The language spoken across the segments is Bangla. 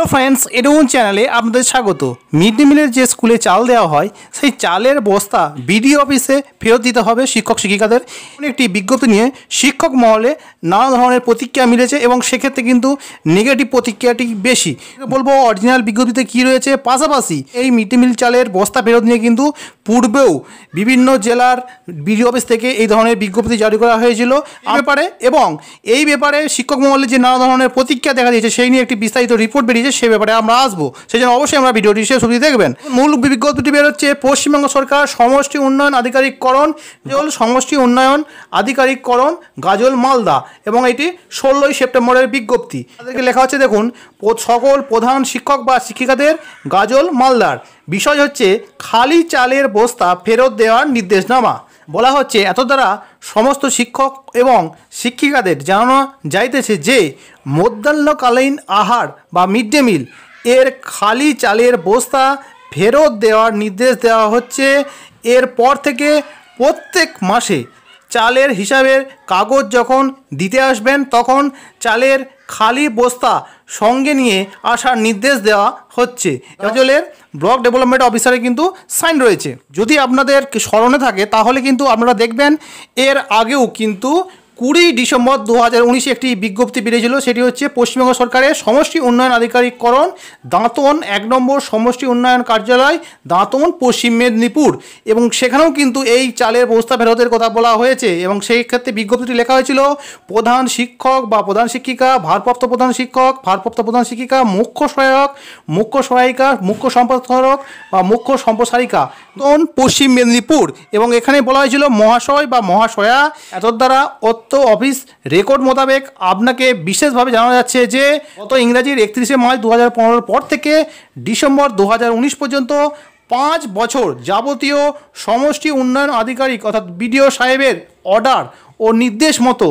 হ্যালো ফ্রেন্ডস এডুন চ্যানেলে আপনাদের স্বাগত মিড ডে মিলের যে স্কুলে চাল দেওয়া হয় সেই চালের বস্তা বিডিও অফিসে ফেরত দিতে হবে শিক্ষক শিক্ষিকাদের একটি বিজ্ঞপ্তি নিয়ে শিক্ষক মহলে নানা ধরনের প্রতিক্রিয়া মিলেছে এবং সেক্ষেত্রে কিন্তু নেগেটিভ প্রতিক্রিয়াটি বেশি বলবো অরিজিনাল বিজ্ঞপ্তিতে কি রয়েছে পাশাপাশি এই মিড ডে মিল চালের বস্তা ফেরত নিয়ে কিন্তু পূর্বেও বিভিন্ন জেলার বিডিও অফিস থেকে এই ধরনের বিজ্ঞপ্তি জারি করা হয়েছিল ব্যাপারে এবং এই ব্যাপারে শিক্ষক মহলে যে নানা ধরনের প্রতিক্রিয়া দেখা দিয়েছে সেই নিয়ে একটি বিস্তারিত রিপোর্ট বেরিয়েছে রয়েছে সে ব্যাপারে আমরা আসবো সেই জন্য অবশ্যই আমরা ভিডিওটি শেষ অবধি দেখবেন মূল বিজ্ঞপ্তিটি বেরোচ্ছে পশ্চিমবঙ্গ সরকার সমষ্টি উন্নয়ন আধিকারিককরণ জল সমষ্টি উন্নয়ন আধিকারিককরণ গাজল মালদা এবং এটি ষোলোই সেপ্টেম্বরের বিজ্ঞপ্তি তাদেরকে লেখা হচ্ছে দেখুন সকল প্রধান শিক্ষক বা শিক্ষিকাদের গাজল মালদার বিষয় হচ্ছে খালি চালের বস্তা ফেরত দেওয়ার নির্দেশনামা বলা হচ্ছে এত দ্বারা সমস্ত শিক্ষক এবং শিক্ষিকাদের জানানো যাইতেছে যে মধ্যাহ্নকালীন আহার বা মিড ডে মিল এর খালি চালের বস্তা ফেরত দেওয়ার নির্দেশ দেওয়া হচ্ছে এরপর থেকে প্রত্যেক মাসে চালের হিসাবের কাগজ যখন দিতে আসবেন তখন চালের খালি বস্তা সঙ্গে নিয়ে আসার নির্দেশ দেওয়া হচ্ছে অঞ্চলের ব্লক ডেভেলপমেন্ট অফিসারে কিন্তু সাইন রয়েছে যদি আপনাদের স্মরণে থাকে তাহলে কিন্তু আপনারা দেখবেন এর আগেও কিন্তু কুড়ি ডিসেম্বর দু হাজার উনিশে একটি বিজ্ঞপ্তি বেরিয়েছিল সেটি হচ্ছে পশ্চিমবঙ্গ সরকারের সমষ্টি উন্নয়ন আধিকারিককরণ দাঁতন এক নম্বর সমষ্টি উন্নয়ন কার্যালয় দাঁতন পশ্চিম মেদিনীপুর এবং সেখানেও কিন্তু এই চালের বস্তা ফেরতের কথা বলা হয়েছে এবং সেই ক্ষেত্রে বিজ্ঞপ্তিটি লেখা হয়েছিল প্রধান শিক্ষক বা প্রধান শিক্ষিকা ভারপ্রাপ্ত প্রধান শিক্ষক ভারপ্রাপ্ত প্রধান শিক্ষিকা মুখ্য সহায়ক মুখ্য সহায়িকা মুখ্য সম্প্রসারক বা মুখ্য সম্প্রসারিকা পশ্চিম মেদিনীপুর এবং এখানে বলা হয়েছিল মহাশয় বা মহাশয়া এত দ্বারা তথ্য অফিস রেকর্ড মোতাবেক আপনাকে বিশেষভাবে জানা যাচ্ছে যে গত ইংরাজির একত্রিশে মার্চ দু হাজার পর থেকে ডিসেম্বর দু পর্যন্ত পাঁচ বছর যাবতীয় সমষ্টি উন্নয়ন আধিকারিক অর্থাৎ বিডিও সাহেবের অর্ডার ও নির্দেশ মতো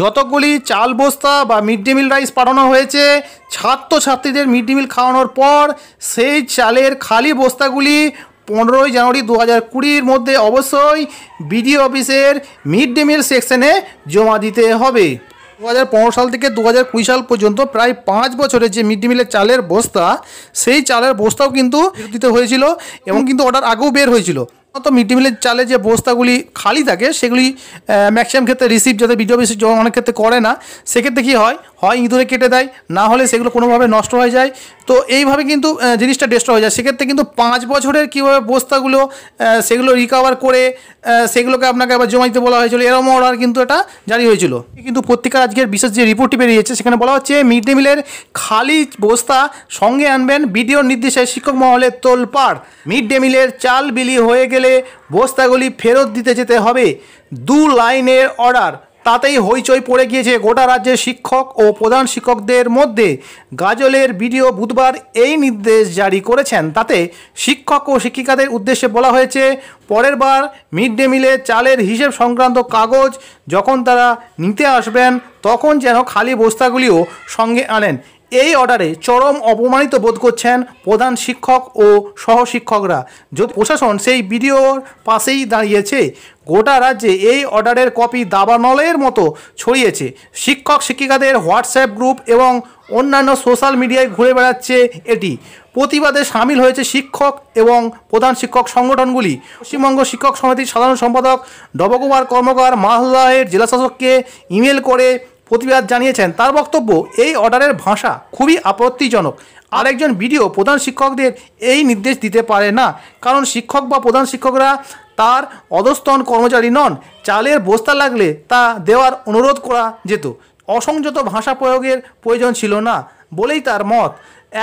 যতগুলি চাল বস্তা বা মিড ডে মিল রাইস পাঠানো হয়েছে ছাত্রছাত্রীদের মিড ডে মিল খাওয়ানোর পর সেই চালের খালি বস্তাগুলি পনেরোই জানুয়ারি দু হাজার কুড়ির মধ্যে অবশ্যই বিডিও অফিসের মিড ডে মিল সেকশনে জমা দিতে হবে দু হাজার সাল থেকে দু হাজার সাল পর্যন্ত প্রায় পাঁচ বছরের যে মিড ডে মিলের চালের বস্তা সেই চালের বস্তাও কিন্তু দিতে হয়েছিল এবং কিন্তু অর্ডার আগেও বের হয়েছিল তো মিড ডে মিলের চালে যে বস্তাগুলি খালি থাকে সেগুলি ম্যাক্সিমাম ক্ষেত্রে রিসিভ যাতে বিডিও অফিস অনেক ক্ষেত্রে করে না সেক্ষেত্রে কী হয় হয় ইঁদুরে কেটে দেয় না হলে সেগুলো কোনোভাবে নষ্ট হয়ে যায় তো এইভাবে কিন্তু জিনিসটা ডিস্ট্রয় হয়ে যায় সেক্ষেত্রে কিন্তু পাঁচ বছরের কীভাবে বস্তাগুলো সেগুলো রিকভার করে সেগুলোকে আপনাকে আবার জমা দিতে বলা হয়েছিল এরম অর্ডার কিন্তু এটা জারি হয়েছিল কিন্তু পত্রিকার আজকের বিশেষ যে রিপোর্টটি বেরিয়েছে সেখানে বলা হচ্ছে মিড ডে মিলের খালি বস্তা সঙ্গে আনবেন বিডিওর নির্দেশে শিক্ষক মহলে তোলপাড় মিড ডে মিলের চাল বিলি হয়ে গেলে গেলে বস্তাগুলি ফেরত দিতে যেতে হবে দু লাইনের অর্ডার তাতেই হইচই পড়ে গিয়েছে গোটা রাজ্যের শিক্ষক ও প্রধান শিক্ষকদের মধ্যে গাজলের ভিডিও বুধবার এই নির্দেশ জারি করেছেন তাতে শিক্ষক ও শিক্ষিকাদের উদ্দেশ্যে বলা হয়েছে পরের বার মিড ডে মিলে চালের হিসেব সংক্রান্ত কাগজ যখন তারা নিতে আসবেন তখন যেন খালি বস্তাগুলিও সঙ্গে আনেন এই অর্ডারে চরম অপমানিত বোধ করছেন প্রধান শিক্ষক ও সহশিক্ষকরা যদি প্রশাসন সেই ভিডিওর পাশেই দাঁড়িয়েছে গোটা রাজ্যে এই অর্ডারের কপি দাবানলের মতো ছড়িয়েছে শিক্ষক শিক্ষিকাদের হোয়াটসঅ্যাপ গ্রুপ এবং অন্যান্য সোশ্যাল মিডিয়ায় ঘুরে বেড়াচ্ছে এটি প্রতিবাদে সামিল হয়েছে শিক্ষক এবং প্রধান শিক্ষক সংগঠনগুলি পশ্চিমবঙ্গ শিক্ষক সমিতির সাধারণ সম্পাদক নবকুমার কর্মকার মালদাহের জেলাশাসককে ইমেল করে প্রতিবাদ জানিয়েছেন তার বক্তব্য এই অর্ডারের ভাষা খুবই আপত্তিজনক আরেকজন ভিডিও প্রধান শিক্ষকদের এই নির্দেশ দিতে পারে না কারণ শিক্ষক বা প্রধান শিক্ষকরা তার অধস্তন কর্মচারী নন চালের বস্তা লাগলে তা দেওয়ার অনুরোধ করা যেত অসংযত ভাষা প্রয়োগের প্রয়োজন ছিল না বলেই তার মত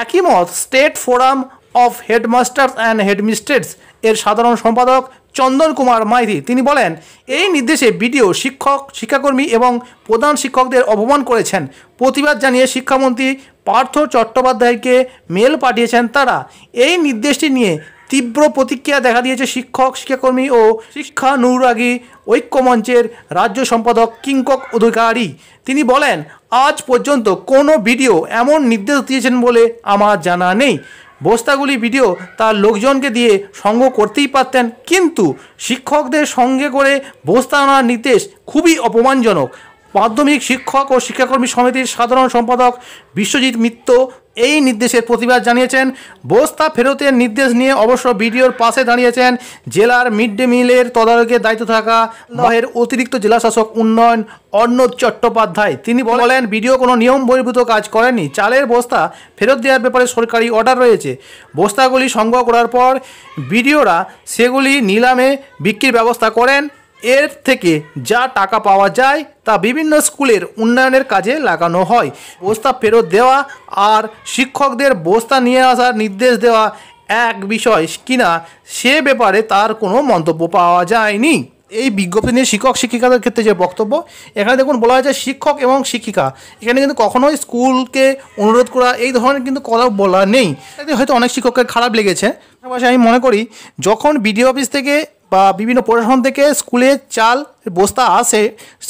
একই মত state forum of headmasters and headmistresses এর সাধারণ সম্পাদক চন্দন কুমার মাইতি তিনি বলেন এই নির্দেশে বিডিও শিক্ষক শিক্ষাকর্মী এবং প্রধান শিক্ষকদের অপমান করেছেন প্রতিবাদ জানিয়ে শিক্ষামন্ত্রী পার্থ চট্টোপাধ্যায়কে মেল পাঠিয়েছেন তারা এই নির্দেশটি নিয়ে তীব্র প্রতিক্রিয়া দেখা দিয়েছে শিক্ষক শিক্ষাকর্মী ও শিক্ষা নুরাগী ঐক্যমঞ্চের রাজ্য সম্পাদক কিঙ্কক অধিকারী তিনি বলেন আজ পর্যন্ত কোনো ভিডিও এমন নির্দেশ দিয়েছেন বলে আমার জানা নেই বস্তাগুলি ভিডিও তার লোকজনকে দিয়ে সঙ্গ করতেই পারতেন কিন্তু শিক্ষকদের সঙ্গে করে বস্তা আনার নির্দেশ খুবই অপমানজনক মাধ্যমিক শিক্ষক ও শিক্ষাকর্মী সমিতির সাধারণ সম্পাদক বিশ্বজিৎ মিত্র এই নির্দেশের প্রতিবাদ জানিয়েছেন বস্তা ফেরতের নির্দেশ নিয়ে অবশ্য বিডিওর পাশে দাঁড়িয়েছেন জেলার মিড ডে মিলের তদারকের দায়িত্ব থাকা লহের অতিরিক্ত জেলাশাসক উন্নয়ন অর্ণব চট্টোপাধ্যায় তিনি বলেন বিডিও কোনো নিয়ম বহির্ভূত কাজ করেনি চালের বস্তা ফেরত দেওয়ার ব্যাপারে সরকারি অর্ডার রয়েছে বস্তাগুলি সংগ্রহ করার পর বিডিওরা সেগুলি নিলামে বিক্রির ব্যবস্থা করেন এর থেকে যা টাকা পাওয়া যায় তা বিভিন্ন স্কুলের উন্নয়নের কাজে লাগানো হয় বস্তা ফেরত দেওয়া আর শিক্ষকদের বস্তা নিয়ে আসার নির্দেশ দেওয়া এক বিষয় কিনা সে ব্যাপারে তার কোনো মন্তব্য পাওয়া যায়নি এই বিজ্ঞপ্তি নিয়ে শিক্ষক শিক্ষিকাদের ক্ষেত্রে যে বক্তব্য এখানে দেখুন বলা হয়েছে শিক্ষক এবং শিক্ষিকা এখানে কিন্তু কখনোই স্কুলকে অনুরোধ করা এই ধরনের কিন্তু কথা বলা নেই হয়তো অনেক শিক্ষকের খারাপ লেগেছে আমি মনে করি যখন বিডিও অফিস থেকে বা বিভিন্ন প্রশাসন থেকে স্কুলে চাল বস্তা আসে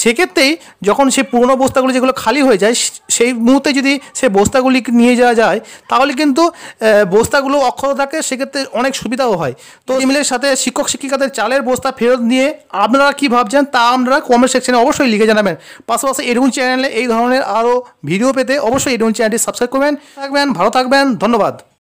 সেক্ষেত্রেই যখন সে পুরনো বস্তাগুলি যেগুলো খালি হয়ে যায় সেই মুহূর্তে যদি সে বস্তাগুলি নিয়ে যাওয়া যায় তাহলে কিন্তু বস্তাগুলো অক্ষত থাকে সেক্ষেত্রে অনেক সুবিধাও হয় তো ইমেলের সাথে শিক্ষক শিক্ষিকাদের চালের বস্তা ফেরত নিয়ে আপনারা কি ভাবছেন তা আপনারা কমেন্ট সেকশনে অবশ্যই লিখে জানাবেন পাশাপাশি এরকম চ্যানেলে এই ধরনের আরও ভিডিও পেতে অবশ্যই এরকম চ্যানেলটি সাবস্ক্রাইব করবেন থাকবেন ভালো থাকবেন ধন্যবাদ